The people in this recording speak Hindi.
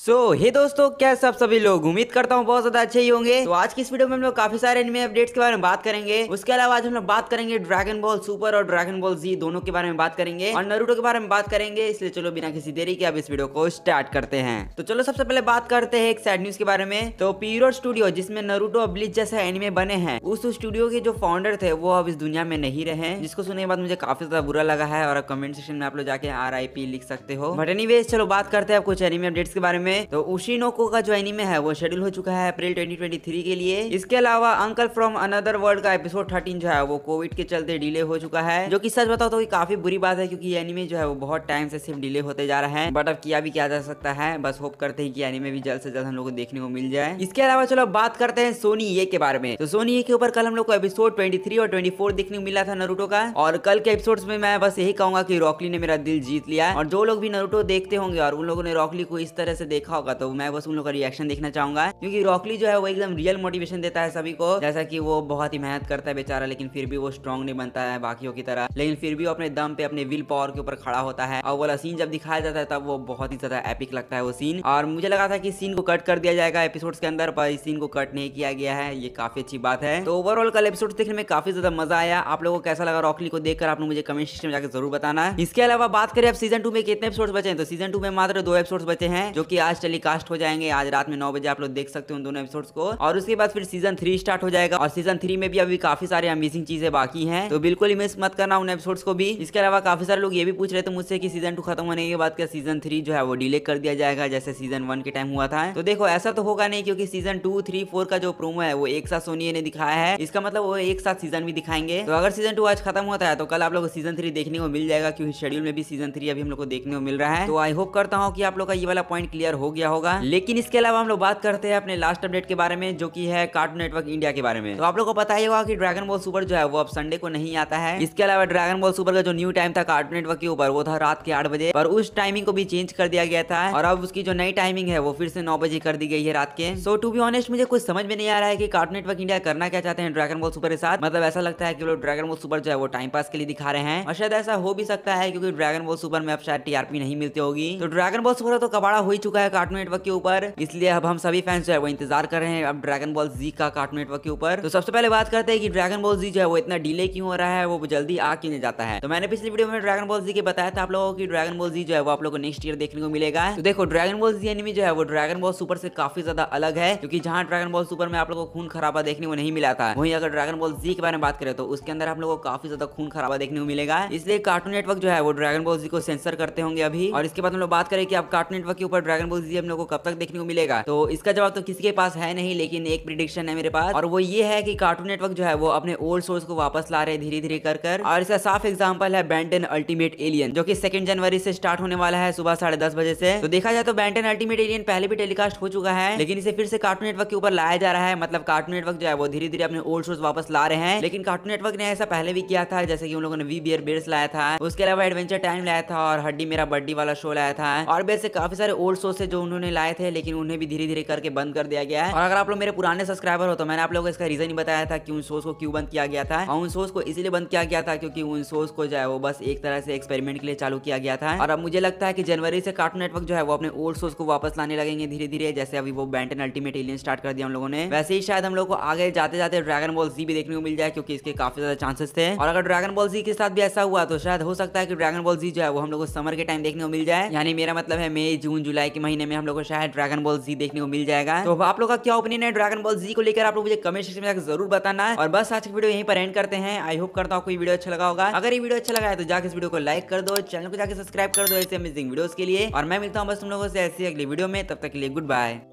सो so, हे hey दोस्तों कैसे आप सभी लोग उम्मीद करता हूँ बहुत ज्यादा अच्छे ही होंगे तो आज की इस वीडियो में हम लोग काफी सारे एनिमे अपडेट्स के बारे में बात करेंगे उसके अलावा आज हम लोग बात करेंगे ड्रैगन बॉल सुपर और ड्रैगन बॉल जी दोनों के बारे में बात करेंगे और नरूटो के बारे में बात करेंगे इसलिए चलो बिना किसी देरी के अब इस वीडियो को स्टार्ट करते हैं तो चलो सबसे पहले बात करते हैं एक सैड न्यूज के बारे में तो प्यूरो स्टूडियो जिसमें नरूटो और ब्लिच जैसे एनिमे बने हैं उस स्टूडियो के जो फाउंडर थे वो अब इस दुनिया में नहीं रहे जिसको सुनने के बाद मुझे काफी ज्यादा बुरा लगा है और कमेंट सेक्शन में आप लोग जाके आर लिख सकते हो बट एनी चलो बात करते हैं कुछ एनिमे अपडेट्स के बारे में में तो उसी नोको का जो एनिमे है वो शेड्यूल हो चुका है अप्रैल 2023 के लिए इसके अलावा अंकल फ्रॉम अनदर वर्ल्ड का एपिसोड थर्टीन जो है वो कोविड के चलते डिले हो चुका है जो की सच बताओ तो काफी बुरी बात है क्योंकि एनिमे जो है वो बहुत टाइम से सिर्फ डिले होते जा रहा है बट अब किया भी किया जा सकता है बस होप करते हैं कि एनिमे भी जल्द से जल्द हम लोग को देखने को मिल जाए इसके अलावा चलो बात करते हैं सोनी ये e के बारे में तो सोनी ये e के ऊपर कल हम लोग को एपिसोड 23 और 24 देखने को मिला था नरूटो का और कल के एपिसोड में मैं बस यही कहूंगा की रॉकली ने मेरा दिल जीत लिया और जो लोग भी नरूटो देखते होंगे और उन लोगों ने रॉकली को इस तरह से देखा होगा तो मैं बस उन लोगों का रिएक्शन देखना चाहूंगा क्योंकि रॉकली जो है वो एकदम रियल मोटिवेशन देता है सभी को जैसा कि वो बहुत ही मेहनत करता है बेचारा लेकिन फिर भी वो स्ट्रॉन्ग नहीं बनता है बाकियों की तरह लेकिन फिर भी अपने दम पे अपने विल पावर के ऊपर खड़ा होता है और वाला सीन जब दिखाया जाता है तब वो बहुत ही ज्यादा एपिक लगता है वो सीन और मुझे लगा था कि सीन को कट कर दिया जाएगा एपिसोड के अंदर पर इस सीन को कट नहीं किया गया है ये काफी अच्छी बात है तो ओवरऑल कल एपिसोड देखने में काफी ज्यादा मजा आया आप लोगों को कैसा लगा रॉकली को देखकर आप लोग मुझे कमेंट सेक्शन में जाकर जरूर बताना इसके अलावा बात करें अब सीजन टू में कितने एपिसोड बचे हैं तो सीजन टू में मात्र दो एपिसोड बचे हैं जो कि आज टेलीकास्ट हो जाएंगे आज रात में नौ बजे आप लोग देख सकते हो दोनों एपिसोड को और उसके बाद फिर सीजन थ्री स्टार्ट हो जाएगा और सीजन थ्री में भी अभी काफी सारे अमेजिंग चीजें बाकी है तो बिल्कुल ही मिस मत करना उन एपिसोड को भी इसके अलावा काफी सारे लोग ये भी पूछ रहे थे मुझसे की सीजन टू खत्म होने के बाद क्या सीजन थ्री जो है वो डिले कर दिया जाएगा जैसे सीजन वन के टाइम हुआ था तो देखो ऐसा तो होगा नहीं क्योंकि सीजन टू थ्री फोर का जो प्रोमो है वो एक साथ सोनिया ने दिखाया है इसका मतलब वो एक साथ सीजन भी दिखाएंगे तो अगर सीजन टू आज खत्म होता है तो कल आप लोग सीजन थ्री देखने को मिल जाएगा क्योंकि शेड्यूल में भी सीजन थ्री अभी हम लोग को देखने को मिल रहा है तो आई होप करता हूँ कि आप लोग का ये वाला पॉइंट क्लियर क्लियर हो गया होगा लेकिन इसके अलावा हम लोग बात करते हैं अपने लास्ट अपडेट के बारे में जो की है कार्टून नेटवर्क इंडिया के बारे में तो आप लोग को पता ही होगा की ड्रैगन बॉल सुपर जो है वो अब संडे को नहीं आता है इसके अलावा ड्रैगन बॉल सुपर का जो न्यू टाइम था कार्टून नेटवर्क के ऊपर वो था रात के आठ बजे पर उस टाइमिंग को भी चेंज कर दिया गया था और अब उसकी जो नई टाइमिंग है वो फिर से नौ बजे कर दी गई है रात के सो टू बी ऑनेस्ट मुझे कुछ समझ में नहीं आ रहा है कि कार्टून नेटवर्क इंडिया करना क्या चाहते हैं ड्रैगन बॉल सुपर के साथ मतलब ऐसा लगता है कि लोग ड्रैगन बॉल सुपर जो है वो टाइम पास के लिए दिखा रहे हैं और शायद ऐसा हो भी सकता है क्योंकि ड्रैगन बॉल सुपर में अब शायद टीआरपी नहीं मिलती होगी तो ड्रैगन बॉल सुपर तो कबाड़ा हो ही चुका है चुका है कार्टून नेटवर्क के ऊपर इसलिए अब हम सभी फैंस जो है वो इंतजार कर रहे हैं अब ड्रैगन बॉल जी का कार्टून नेटवर्क के ऊपर तो सबसे पहले बात करते हैं कि ड्रैगन बॉल जी जो है वो इतना डिले क्यों हो रहा है वो जल्दी आ क्यों नहीं जाता है तो मैंने पिछली वीडियो में ड्रैगन बॉल जी के बताया था आप लोगों की ड्रैगन बॉल जी जो है वो आप लोग को नेक्स्ट ईयर देखने को मिलेगा तो देखो ड्रैगन बॉल जी एनिमी जो है वो ड्रैगन बॉल सुपर से काफी ज्यादा अलग है क्योंकि जहां ड्रैगन बॉल सुपर में आप लोगों को खून खराबा देखने को नहीं मिला था वहीं अगर ड्रैगन बॉल जी के बारे में बात करें तो उसके अंदर आप लोगों को काफी ज्यादा खून खराबा देखने को मिलेगा इसलिए कार्टून नेटवर्क जो है वो ड्रैगन बॉल जी को सेंसर करते होंगे अभी और इसके बाद हम लोग बात करें कि आप कार्टून नेटवर्क के ऊपर ड्रैगन बॉक्स जी हम लोग को कब तक देखने को मिलेगा तो इसका जवाब तो किसी के पास है नहीं लेकिन एक प्रिडिक्शन है मेरे पास और वो ये है कि कार्टून नेटवर्क जो है वो अपने ओल्ड सोर्स को वापस ला रहे धीरे धीरे कर कर और इसका साफ एग्जाम्पल है बैंटन अल्टीमेट एलियन जो की सेकंड जनवरी से स्टार्ट होने वाला है सुबह साढ़े बजे से तो देखा जाए तो बैंटन अल्टीमेट एलियन पहले भी टेलीकास्ट हो चुका है लेकिन इसे फिर से कार्टून नेटवर्क के ऊपर लाया जा रहा है मतलब कार्टून नेटवर्क जो है वो धीरे धीरे अपने ओल्ड सोर्स वापस ला रहे हैं लेकिन कार्टून नेटवर्क ने ऐसा पहले भी किया था जैसे कि उन लोगों ने वी बियर बेर्स लाया था उसके अलावा एडवेंचर टाइम लाया था और हड्डी मेरा बड्डी वाला शो लाया था और वैसे काफी सारे ओल्ड शो से जो उन्होंने लाए थे लेकिन उन्हें भी धीरे धीरे करके बंद कर दिया गया है और अगर आप लोग मेरे पुराने सब्सक्राइबर हो तो मैंने आप लोगों को इसका रीजन ही बताया था कि उन शोज को क्यों बंद किया गया था और उन शोज को इसलिए बंद किया गया था क्योंकि उन शोज को जो है वो बस एक तरह से एक्सपेरिमेंट के लिए चालू किया गया था और अब मुझे लगता है कि जनवरी से कार्टून नेटवर्क जो है वो अपने ओल्ड शोज को वापस लाने लगेंगे धीरे धीरे जैसे अभी वो बैंटन अल्टीमेट एलियन स्टार्ट कर दिया हम लोगों ने वैसे ही शायद हम लोग को आगे जाते जाते ड्रैगन बॉल जी भी देखने को मिल जाए क्योंकि इसके काफी ज्यादा चांसेस थे और अगर ड्रैगन बॉल जी के साथ भी ऐसा हुआ तो शायद हो सकता है कि ड्रैगन बॉल जी जो है वो हम लोग को समर के टाइम देखने को मिल जाए यानी मेरा मतलब है मई जून जुलाई के महीने में हम लोग को शायद ड्रैगन बॉल जी देखने को मिल जाएगा तो आप लोग का क्या ओपिनियन है ड्रैगन बॉल जी को लेकर आप लोग मुझे कमेंट सेक्शन में जरूर बताना है और बस आज की वीडियो यहीं पर एंड करते हैं आई होप करता हूँ कोई वीडियो अच्छा लगा होगा अगर ये वीडियो अच्छा लगा है तो जाकर इस वीडियो को लाइक कर दो चैनल को जाकर सब्सक्राइब कर दो ऐसे अमेजिंग वीडियो के लिए और मैं मिलता हूँ बस तुम लोगों से ऐसी अगली वीडियो में तब तक के लिए गुड बाय